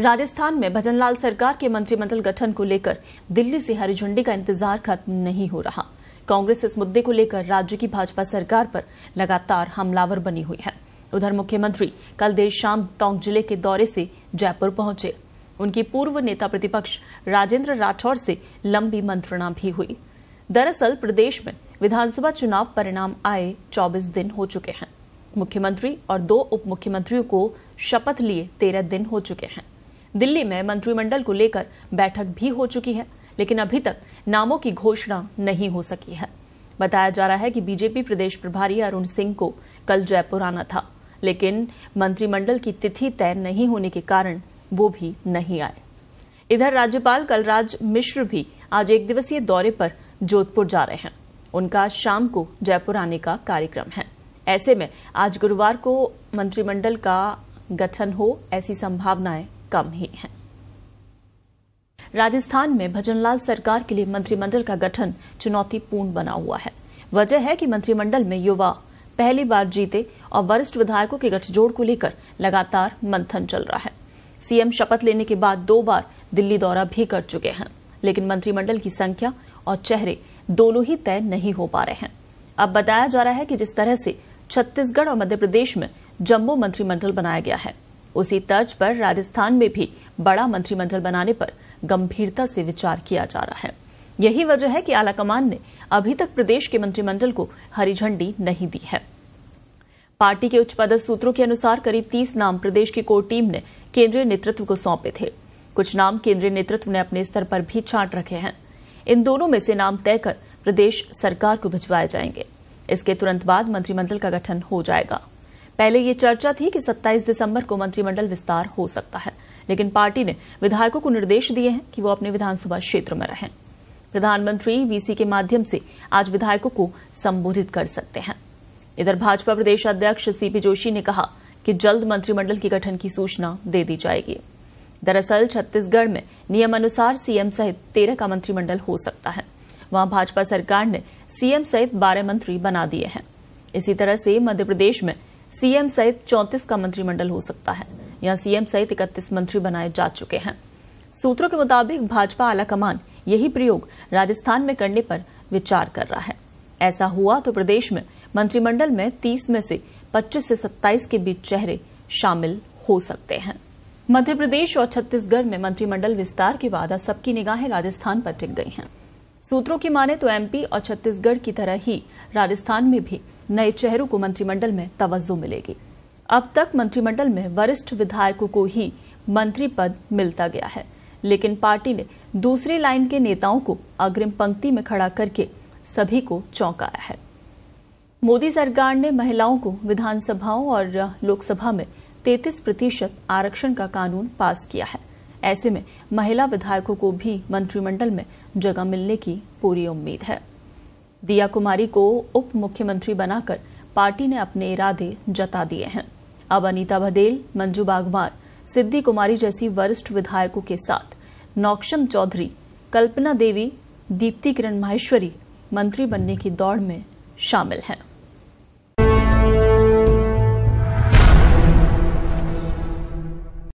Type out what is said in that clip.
राजस्थान में भजनलाल सरकार के मंत्रिमंडल गठन को लेकर दिल्ली से हरी झंडी का इंतजार खत्म नहीं हो रहा कांग्रेस इस मुद्दे को लेकर राज्य की भाजपा सरकार पर लगातार हमलावर बनी हुई है उधर मुख्यमंत्री कल देर शाम टोंक जिले के दौरे से जयपुर पहुंचे उनकी पूर्व नेता प्रतिपक्ष राजेंद्र राठौर से लंबी मंत्रणा भी हुई दरअसल प्रदेश में विधानसभा चुनाव परिणाम आए 24 दिन हो चुके हैं मुख्यमंत्री और दो उप मुख्यमंत्रियों को शपथ लिए 13 दिन हो चुके हैं दिल्ली में मंत्रिमंडल को लेकर बैठक भी हो चुकी है लेकिन अभी तक नामों की घोषणा नहीं हो सकी है बताया जा रहा है कि बीजेपी प्रदेश प्रभारी अरुण सिंह को कल जयपुर आना था लेकिन मंत्रिमंडल की तिथि तय नहीं होने के कारण वो भी नहीं आए इधर राज्यपाल कलराज मिश्र भी आज एक दिवसीय दौरे पर जोधपुर जा रहे हैं उनका शाम को जयपुर आने का कार्यक्रम है ऐसे में आज गुरुवार को मंत्रिमंडल का गठन हो ऐसी संभावनाएं कम ही है राजस्थान में भजनलाल सरकार के लिए मंत्रिमंडल का गठन चुनौतीपूर्ण बना हुआ है वजह है कि मंत्रिमंडल में युवा पहली बार जीते और वरिष्ठ विधायकों के गठजोड़ को लेकर लगातार मंथन चल रहा है सीएम शपथ लेने के बाद दो बार दिल्ली दौरा भी कर चुके हैं लेकिन मंत्रिमंडल की संख्या और चेहरे दोनों ही तय नहीं हो पा रहे हैं अब बताया जा रहा है कि जिस तरह से छत्तीसगढ़ और मध्य प्रदेश में जम्बो मंत्रिमंडल बनाया गया है उसी तर्ज पर राजस्थान में भी बड़ा मंत्रिमंडल बनाने पर गंभीरता से विचार किया जा रहा है यही वजह है कि आलाकमान ने अभी तक प्रदेश के मंत्रिमंडल को हरी झंडी नहीं दी है पार्टी के उच्च पदस्थ सूत्रों के अनुसार करीब तीस नाम प्रदेश की कोर टीम ने केंद्रीय नेतृत्व को सौंपे थे कुछ नाम केंद्रीय नेतृत्व ने अपने स्तर पर भी छांट रखे हैं इन दोनों में से नाम तय कर प्रदेश सरकार को भिजवाए जाएंगे इसके तुरंत बाद मंत्रिमंडल का गठन हो जाएगा पहले ये चर्चा थी कि 27 दिसंबर को मंत्रिमंडल विस्तार हो सकता है लेकिन पार्टी ने विधायकों को निर्देश दिए हैं कि वो अपने विधानसभा क्षेत्र में रहें प्रधानमंत्री वीसी के माध्यम से आज विधायकों को संबोधित कर सकते हैं इधर भाजपा प्रदेश अध्यक्ष सीपी जोशी ने कहा कि जल्द मंत्रिमंडल के गठन की सूचना दे दी जाएगी दरअसल छत्तीसगढ़ में नियमानुसार सीएम सहित तेरह का मंत्रिमंडल हो सकता है वहां भाजपा सरकार ने सीएम सहित बारह मंत्री बना दिए हैं इसी तरह से मध्य प्रदेश में सीएम सहित चौंतीस का मंत्रिमंडल हो सकता है यहाँ सीएम सहित इकतीस मंत्री बनाए जा चुके हैं सूत्रों के मुताबिक भाजपा आलाकमान यही प्रयोग राजस्थान में करने पर विचार कर रहा है ऐसा हुआ तो प्रदेश में मंत्रिमंडल में 30 में से 25 से 27 के बीच चेहरे शामिल हो सकते हैं मध्य प्रदेश और छत्तीसगढ़ में मंत्रिमंडल विस्तार के बाद सबकी निगाहें राजस्थान पर टिक गई हैं सूत्रों की माने तो एमपी और छत्तीसगढ़ की तरह ही राजस्थान में भी नए चेहरों को मंत्रिमंडल में तवज्जो मिलेगी अब तक मंत्रिमंडल में वरिष्ठ विधायकों को ही मंत्री पद मिलता गया है लेकिन पार्टी ने दूसरी लाइन के नेताओं को अग्रिम पंक्ति में खड़ा करके सभी को चौंकाया है मोदी सरकार ने महिलाओं को विधानसभाओं और लोकसभा में 33 प्रतिशत आरक्षण का कानून पास किया है ऐसे में महिला विधायकों को भी मंत्रिमंडल में जगह मिलने की पूरी उम्मीद है दिया कुमारी को उप मुख्यमंत्री बनाकर पार्टी ने अपने इरादे जता दिए हैं अब अनीता भदेल मंजू बागवान सिद्धि कुमारी जैसी वरिष्ठ विधायकों के साथ नौक्षम चौधरी कल्पना देवी दीप्ति किरण माहेश्वरी मंत्री बनने की दौड़ में शामिल हैं